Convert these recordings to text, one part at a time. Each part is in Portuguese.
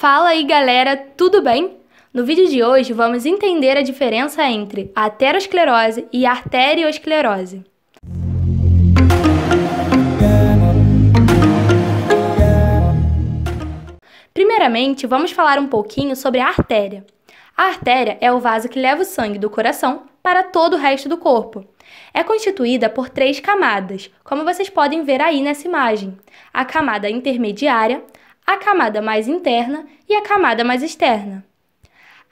Fala aí galera, tudo bem? No vídeo de hoje vamos entender a diferença entre aterosclerose e arteriosclerose. Primeiramente, vamos falar um pouquinho sobre a artéria. A artéria é o vaso que leva o sangue do coração para todo o resto do corpo. É constituída por três camadas, como vocês podem ver aí nessa imagem: a camada intermediária, a camada mais interna e a camada mais externa.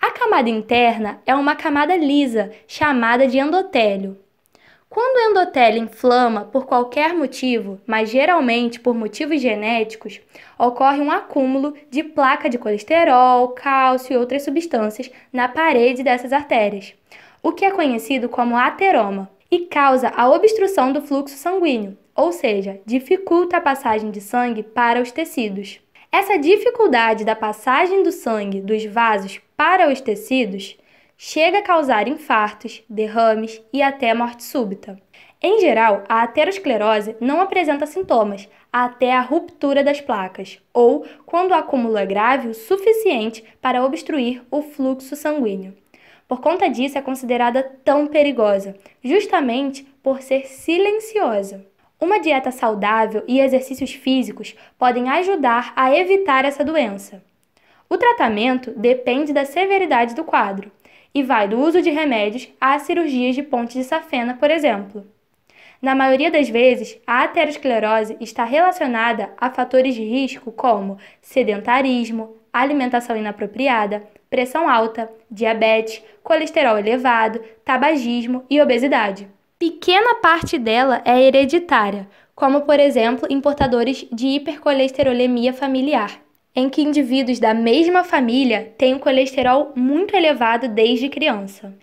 A camada interna é uma camada lisa, chamada de endotélio. Quando o endotélio inflama por qualquer motivo, mas geralmente por motivos genéticos, ocorre um acúmulo de placa de colesterol, cálcio e outras substâncias na parede dessas artérias, o que é conhecido como ateroma, e causa a obstrução do fluxo sanguíneo, ou seja, dificulta a passagem de sangue para os tecidos. Essa dificuldade da passagem do sangue dos vasos para os tecidos chega a causar infartos, derrames e até morte súbita. Em geral, a aterosclerose não apresenta sintomas até a ruptura das placas ou quando o acúmulo é grave o suficiente para obstruir o fluxo sanguíneo. Por conta disso, é considerada tão perigosa, justamente por ser silenciosa. Uma dieta saudável e exercícios físicos podem ajudar a evitar essa doença. O tratamento depende da severidade do quadro e vai do uso de remédios a cirurgias de ponte de safena, por exemplo. Na maioria das vezes, a aterosclerose está relacionada a fatores de risco como sedentarismo, alimentação inapropriada, pressão alta, diabetes, colesterol elevado, tabagismo e obesidade. Pequena parte dela é hereditária, como, por exemplo, em portadores de hipercolesterolemia familiar, em que indivíduos da mesma família têm um colesterol muito elevado desde criança.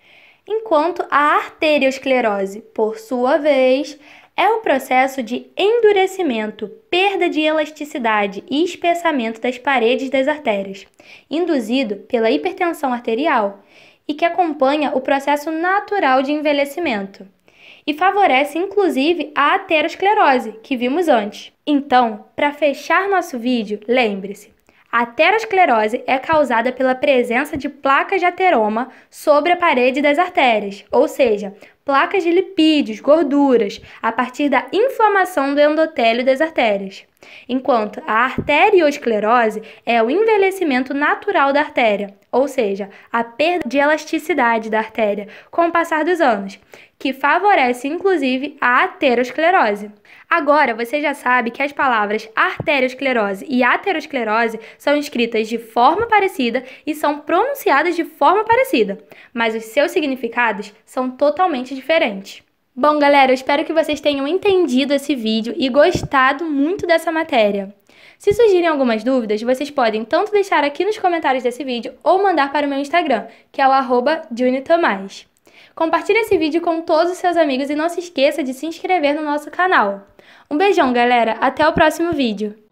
Enquanto a arteriosclerose, por sua vez, é o processo de endurecimento, perda de elasticidade e espessamento das paredes das artérias, induzido pela hipertensão arterial, e que acompanha o processo natural de envelhecimento e favorece inclusive a aterosclerose, que vimos antes. Então, para fechar nosso vídeo, lembre-se, a aterosclerose é causada pela presença de placas de ateroma sobre a parede das artérias, ou seja, placas de lipídios, gorduras, a partir da inflamação do endotélio das artérias. Enquanto a arteriosclerose é o envelhecimento natural da artéria, ou seja, a perda de elasticidade da artéria com o passar dos anos, que favorece inclusive a aterosclerose. Agora você já sabe que as palavras arteriosclerose e aterosclerose são escritas de forma parecida e são pronunciadas de forma parecida, mas os seus significados são totalmente diferentes. Bom, galera, eu espero que vocês tenham entendido esse vídeo e gostado muito dessa matéria. Se surgirem algumas dúvidas, vocês podem tanto deixar aqui nos comentários desse vídeo ou mandar para o meu Instagram, que é o arroba Compartilhe esse vídeo com todos os seus amigos e não se esqueça de se inscrever no nosso canal. Um beijão, galera! Até o próximo vídeo!